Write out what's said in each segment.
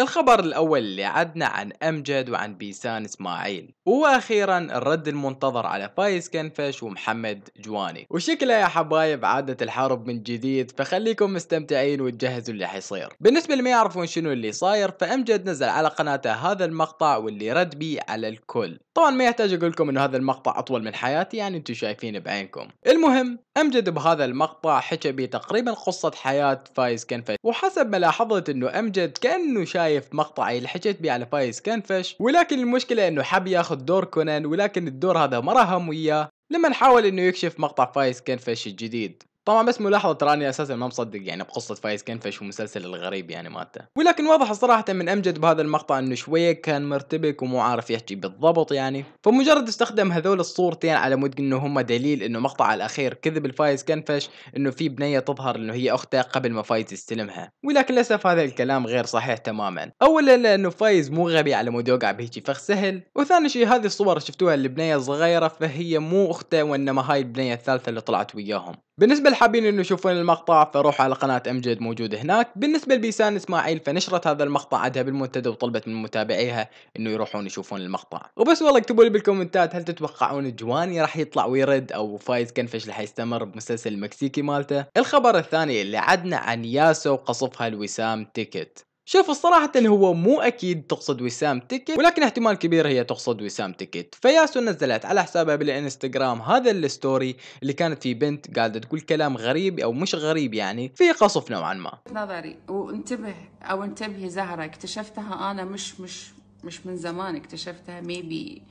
الخبر الأول اللي عدنا عن أمجد وعن بيسان إسماعيل وأخيرا الرد المنتظر على فايز كنفش ومحمد جواني وشكله يا حبايب عادة الحرب من جديد فخليكم مستمتعين وتجهزوا اللي حيصير بالنسبة لما يعرفون شنو اللي صاير فأمجد نزل على قناته هذا المقطع واللي رد بيه على الكل طبعا ما يحتاج اقول لكم انه هذا المقطع اطول من حياتي يعني انتم شايفين بعينكم المهم امجد بهذا المقطع حكى بي تقريبا قصه حياه فايز كنفش وحسب ما لاحظت انه امجد كانه شايف مقطعي اللي حكيت بيه على فايز كنفش ولكن المشكله انه حب ياخذ دور كونان ولكن الدور هذا ما راهم وياه لما حاول انه يكشف مقطع فايز كنفش الجديد طبعا بس ملاحظه تراني اساسا ما مصدق يعني بقصه فايز كنفش ومسلسل الغريب يعني مالته ولكن واضح صراحه من امجد بهذا المقطع انه شويه كان مرتبك ومو عارف يحكي بالضبط يعني فمجرد استخدم هذول الصورتين على مود انه هم دليل انه مقطع الاخير كذب الفايز كنفش انه في بنيه تظهر انه هي اخته قبل ما فايز يستلمها ولكن للاسف هذا الكلام غير صحيح تماما اولا لانه فايز مو غبي على مود يوقع بهيجي فخ سهل وثاني شيء هذه الصور شفتوها البنيه صغيره فهي مو اخته وانما هاي البنيه الثالثه اللي طلعت وياهم بالنسبة للحابين انه يشوفون المقطع فروحوا على قناة امجد موجودة هناك، بالنسبة لبيسان اسماعيل فنشرت هذا المقطع عندها بالمنتدى وطلبت من متابعيها انه يروحون يشوفون المقطع، وبس والله اكتبوا لي بالكومنتات هل تتوقعون جواني راح يطلع ويرد او فايز كنفش راح يستمر بمسلسل المكسيكي مالته؟ الخبر الثاني اللي عدنا عن ياسو قصفها لوسام تيكت، شوف الصراحة هو مو أكيد تقصد وسام تيكت ولكن احتمال كبير هي تقصد وسام تيكت فياسو نزلت على حسابها بالانستغرام هذا الستوري اللي كانت فيه بنت قاعدة تقول كلام غريب أو مش غريب يعني في قصف نوعا ما نظري وانتبه أو انتبهي زهرة اكتشفتها أنا مش مش مش من زمان اكتشفتها ميبي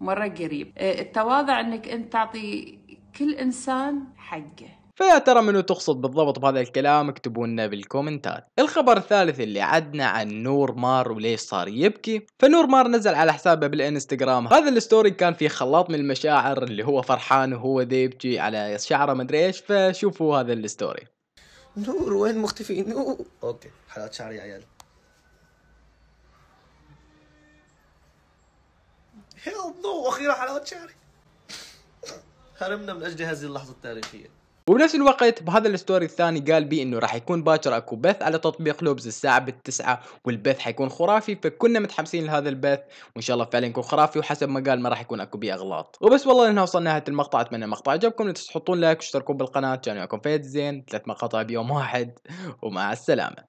مرة قريب اه، التواضع أنك أنت تعطي كل إنسان حقه فيا ترى منو تقصد بالضبط بهذا الكلام اكتبوا لنا بالكومنتات الخبر الثالث اللي عدنا عن نور مار وليش صار يبكي فنور مار نزل على حسابه بالانستغرام هذا الستوري كان فيه خلاط من المشاعر اللي هو فرحان وهو ديبجي على شعره مدري ايش فشوفوا هذا الستوري نور وين مختفي نور اوكي حلقات شعري يا عيال هيل نو اخيرا حلقات شعري هرمنا من اجل هذه اللحظه التاريخيه وبنفس الوقت بهذا الستوري الثاني قال بي انه راح يكون باكر اكو بث على تطبيق لوبز الساعه بالتسعة والبث حيكون خرافي فكنا متحمسين لهذا البث وان شاء الله فعلا يكون خرافي وحسب ما قال ما راح يكون اكو بيه اغلاط وبس والله انه وصلنا نهايه المقطع اتمنى المقطع عجبكم لا تنسوا تحطون لايك واشتركوا بالقناه كان معكم فهد زين ثلاث مقاطع بيوم واحد ومع السلامه